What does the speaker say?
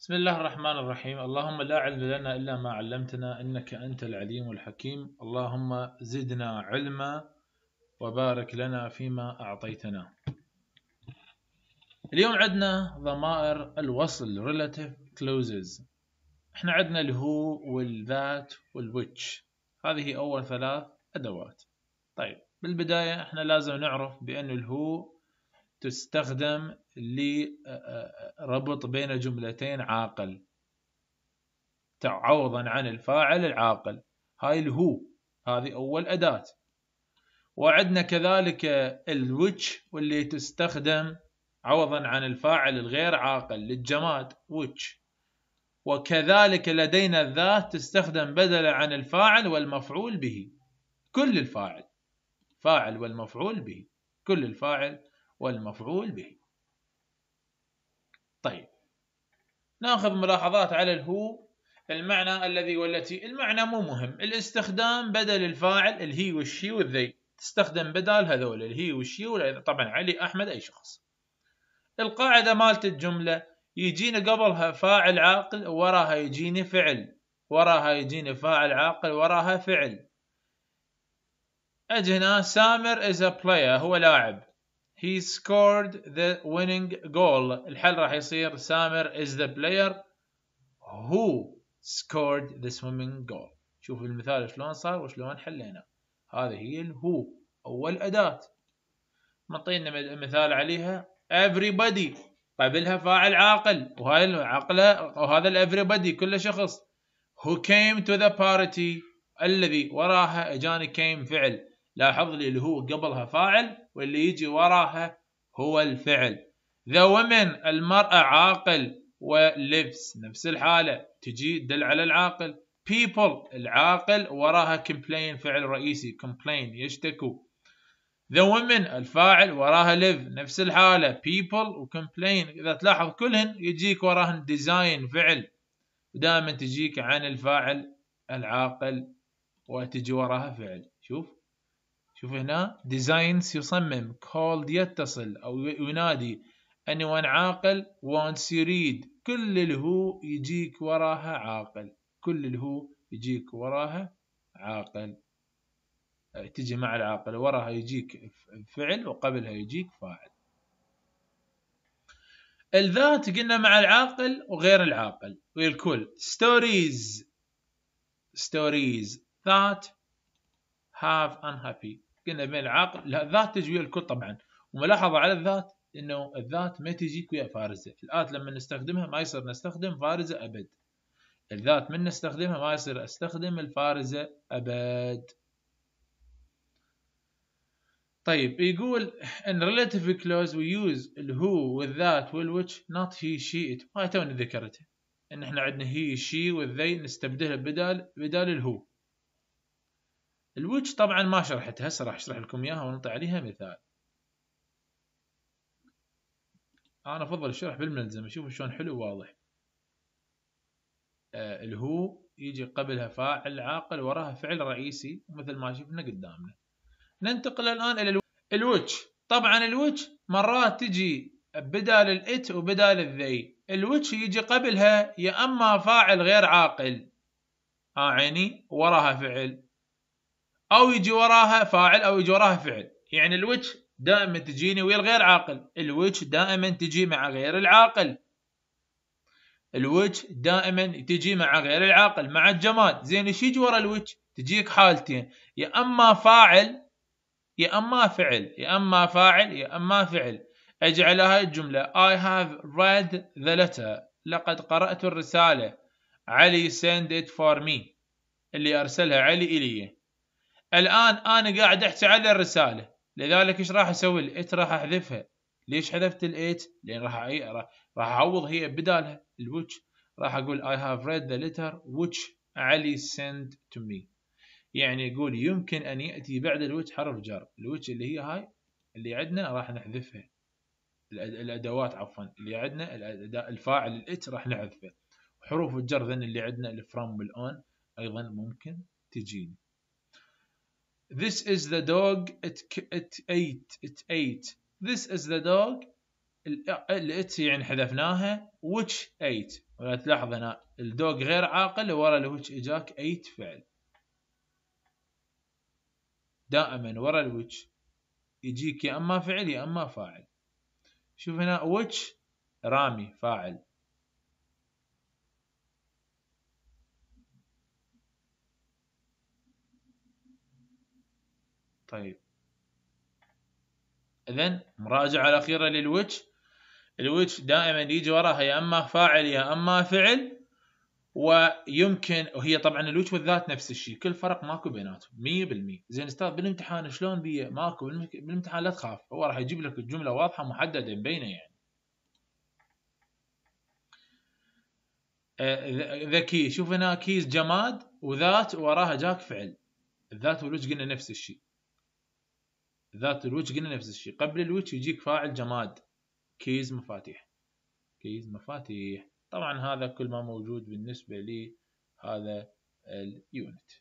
بسم الله الرحمن الرحيم اللهم لا علم لنا إلا ما علمتنا إنك أنت العليم الحكيم اللهم زدنا علما وبارك لنا فيما أعطيتنا اليوم عندنا ضمائر الوصل relative clauses احنا عندنا الهو والذات والwhich هذه أول ثلاث أدوات طيب بالبداية احنا لازم نعرف بأن الهو تستخدم لربط بين جملتين عاقل عوضا عن الفاعل العاقل هاي الهو هذه أول أداة وعندنا كذلك الوتش واللي تستخدم عوضا عن الفاعل الغير عاقل للجماد وتش وكذلك لدينا الذات تستخدم بدلا عن الفاعل والمفعول به كل الفاعل فاعل والمفعول به كل الفاعل والمفعول به طيب ناخذ ملاحظات على الهو المعنى الذي والتي المعنى مو مهم الاستخدام بدل الفاعل الهي والشي والذي تستخدم بدال هذول الهي والشي طبعا علي احمد اي شخص القاعده مالت الجمله يجينا قبلها فاعل عاقل وراها يجيني فعل وراها يجيني فاعل عاقل وراها فعل اجي هنا سامر از ا بلاير هو لاعب he scored the winning goal الحل راح يصير سامر is the player who scored the swimming goal شوف المثال شلون صار وشلون حلينا هذه هي الهو اول اداه معطينا مثال عليها everybody قبلها فاعل عاقل وهاي العقله وهذا ال everybody كل شخص who came to the party الذي وراها اجاني came فعل لاحظ لي اللي هو قبلها فاعل واللي يجي وراها هو الفعل ذا ومن المرأة عاقل ولبس نفس الحالة تجي دل على العاقل people العاقل وراها complain فعل رئيسي complain يشتكوا the woman الفاعل وراها live نفس الحالة people و complain إذا تلاحظ كلهن يجيك وراهن design فعل دائما تجيك عن الفاعل العاقل وتجي وراها فعل شوف شوف هنا designs يصمم كولد يتصل او ينادي anyone عاقل عاقل وانس يريد كل اللي هو يجيك وراها عاقل كل اللي هو يجيك وراها عاقل آه، تجي مع العاقل وراها يجيك فعل وقبلها يجيك فاعل الذات قلنا مع العاقل وغير العاقل والكل stories stories that have unhappy قلنا بين العاقل الذات تجي ويا الكل طبعا وملاحظه على الذات انه الذات ما تجيك ويا فارزه الات لما نستخدمها ما يصير نستخدم فارزه ابد الذات من نستخدمها ما يصير استخدم الفارزه ابد طيب يقول ان relative clause we use ال who والذات والwhich not he she it ما توني ذكرته ان احنا عندنا هي she والذي نستبدلها بدال بدال الهو الويتش طبعا ما شرحتها هسه راح اشرح لكم اياها ونعطي عليها مثال انا افضل الشرح بالملزم اشوف شلون حلو واضح آه الهو يجي قبلها فاعل عاقل وراها فعل رئيسي مثل ما شفنا قدامنا ننتقل الان الى الويتش طبعا الويتش مرات تجي بدال الات وبدال الذي الويتش يجي قبلها يا اما فاعل غير عاقل ها آه، عيني وراها فعل او يجي وراها فاعل او يجي وراها فعل يعني الوجه دائما تجيني ويا الغير عاقل الوجه دائما تجي مع غير العاقل الوجه دائما تجي مع غير العاقل مع الجماد زين ايش يجي ورا الوجه تجيك حالتين يا اما فاعل يا اما فعل يا اما فاعل يا اما فعل اجعلها هاي الجمله I have read the letter لقد قرأت الرسالة علي send it for me اللي أرسلها علي إلي الان انا قاعد احكي على الرساله لذلك ايش راح اسوي الايت راح احذفها ليش حذفت الايت لان راح راح اعوض هي بدالها الوتش راح اقول I have read the letter which علي sent to me يعني يقول يمكن ان ياتي بعد الوتش حرف جر الوتش اللي هي هاي اللي عندنا راح نحذفها الادوات عفوا اللي عندنا الفاعل الات راح نحذفه حروف الجر ذن اللي عندنا الفروم والاون ايضا ممكن تجيني This is the dog it, it ate it ate. This is the dog الات يعني حذفناها which ate ولا تلاحظ هنا الدوج غير عاقل ورا which اجاك ate فعل دائما ورا which يجيك يا اما فعل يا اما فاعل شوف هنا which رامي فاعل طيب اذا مراجعه الاخيره للوجه الوجه دائما يجي وراها يا اما فاعل يا اما فعل ويمكن وهي طبعا الوجه والذات نفس الشيء كل فرق ماكو بيناتهم 100% زين استاذ بالامتحان شلون بيه ماكو بالامتحان لا تخاف هو راح يجيب لك الجمله واضحه محدده مبينه يعني آه، ذكي شوف هنا كيس جماد وذات وراها جاك فعل الذات والوجه قلنا نفس الشيء ذات الويتش قلنا نفس الشيء قبل الويتش يجيك فاعل جماد كيز مفاتيح كيز مفاتيح طبعا هذا كل ما موجود بالنسبة لهذا اليونت